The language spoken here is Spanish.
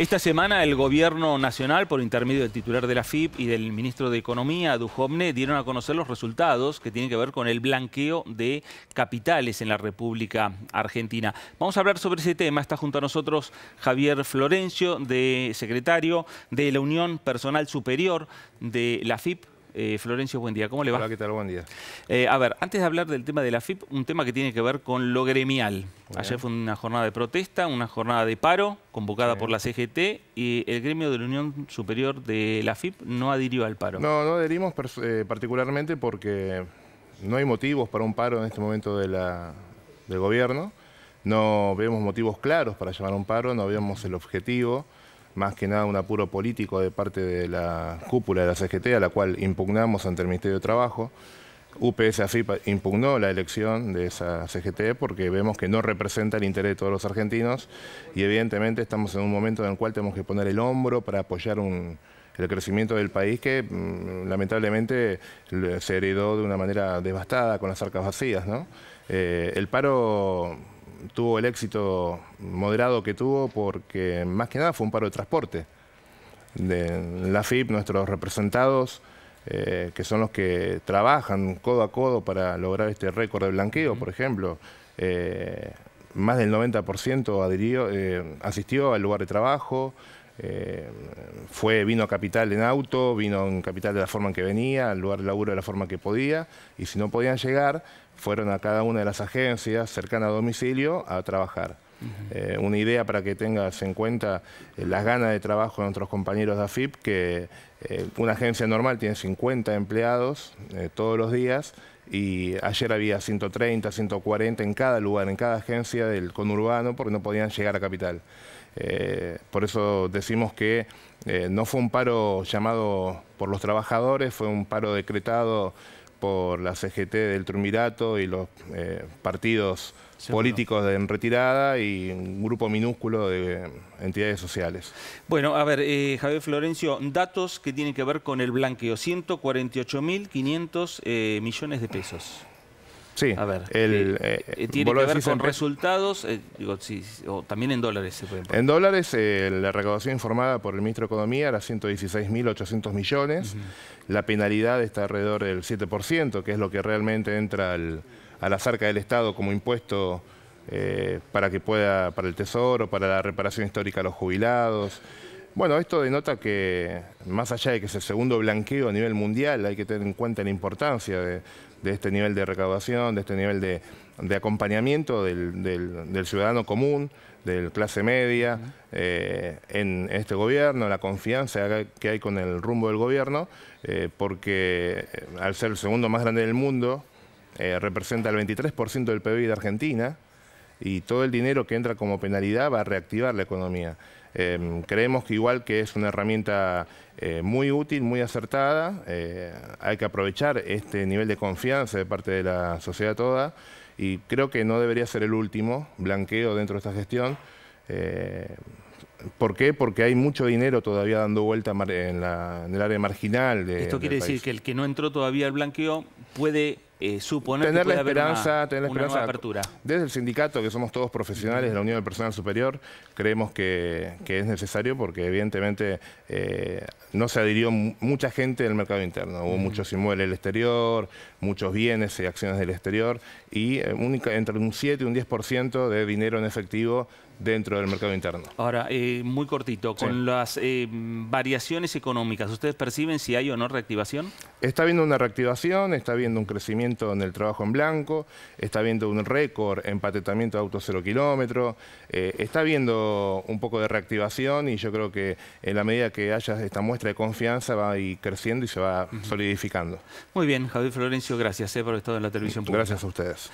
Esta semana el Gobierno Nacional, por intermedio del titular de la FIP y del ministro de Economía, Duhovne, dieron a conocer los resultados que tienen que ver con el blanqueo de capitales en la República Argentina. Vamos a hablar sobre ese tema. Está junto a nosotros Javier Florencio, de secretario de la Unión Personal Superior de la FIP. Eh, Florencio, buen día. ¿Cómo le va? Hola, ¿qué tal? Buen día. Eh, a ver, antes de hablar del tema de la FIP, un tema que tiene que ver con lo gremial. Ayer fue una jornada de protesta, una jornada de paro convocada por la CGT y el gremio de la Unión Superior de la FIP no adhirió al paro. No, no adherimos eh, particularmente porque no hay motivos para un paro en este momento del gobierno. No vemos motivos claros para llamar a un paro, no vemos el objetivo más que nada un apuro político de parte de la cúpula de la CGT, a la cual impugnamos ante el Ministerio de Trabajo. UPS AFIP impugnó la elección de esa CGT porque vemos que no representa el interés de todos los argentinos y evidentemente estamos en un momento en el cual tenemos que poner el hombro para apoyar el crecimiento del país que mm, lamentablemente se heredó de una manera devastada con las arcas vacías. Eh, el paro tuvo el éxito moderado que tuvo porque más que nada fue un paro de transporte. De la FIP, nuestros representados, eh, que son los que trabajan codo a codo para lograr este récord de blanqueo, por ejemplo, eh, más del 90% eh, asistió al lugar de trabajo, eh, fue, vino a Capital en auto, vino en Capital de la forma en que venía, al lugar de laburo de la forma que podía, y si no podían llegar, fueron a cada una de las agencias cercanas a domicilio a trabajar. Eh, una idea para que tengas en cuenta eh, las ganas de trabajo de nuestros compañeros de AFIP, que eh, una agencia normal tiene 50 empleados todos los días y ayer había 130, 140 en cada lugar, en cada agencia del conurbano, porque no podían llegar a capital. por eso decimos que no fue un paro llamado por los trabajadores, fue un paro decretado por la CGT del Trumirato y los eh, partidos políticos en retirada y un grupo minúsculo de entidades sociales. Bueno, a ver, eh, Javier Florencio, datos que tienen que ver con el blanqueo, 148.500 eh, millones de pesos. Sí, a ver, el, eh, eh, eh, tiene que ver con resultados, digo, o también en dólares En dólares, la recaudación informada por el ministro de Economía era 116.800 millones, la penalidad está alrededor del 7%, que es lo que realmente entra al, a la cerca del Estado como impuesto para que pueda, para el Tesoro, para la reparación histórica a los jubilados, bueno, esto denota que más allá de que es el segundo blanqueo a nivel mundial, hay que tener en cuenta la importancia de, este nivel de recaudación, de este nivel de, acompañamiento del, ciudadano común, del clase media, eh, en este gobierno, la confianza que hay con el rumbo del gobierno, eh, porque eh, al ser el segundo más grande del mundo, representa el 23% del PIB de Argentina, y todo el dinero que entra como penalidad va a reactivar la economía. Em, creemos que igual que es una herramienta eh, muy útil, muy acertada, eh, hay que aprovechar este nivel de confianza de parte de la sociedad toda y creo que no debería ser el último blanqueo dentro de esta gestión. Eh, ¿Por qué? Porque hay mucho dinero todavía dando vuelta en, el área marginal. De, Esto quiere decir que el que no entró todavía al blanqueo puede eh, suponer tener que la esperanza, haber tener la esperanza. Nueva apertura. Desde el sindicato, que somos todos profesionales de la Unión del Personal Superior, creemos que, es necesario porque evidentemente eh, no se adhirió mucha gente del mercado interno. Hubo muchos inmuebles del exterior, muchos bienes y acciones del exterior y eh, entre un 7 y un 10% de dinero en efectivo dentro del mercado interno. Ahora, eh, muy cortito, con las eh, variaciones económicas, ¿ustedes perciben si hay o no reactivación? Está viendo una reactivación, está viendo un crecimiento en el trabajo en blanco, está viendo un récord en patentamiento de autos cero kilómetros, eh, está viendo un poco de reactivación y yo creo que en la medida que haya esta muestra de confianza va a ir creciendo y se va solidificando. Muy bien, Javier Florencio, gracias por estar en la televisión pública. Gracias a ustedes.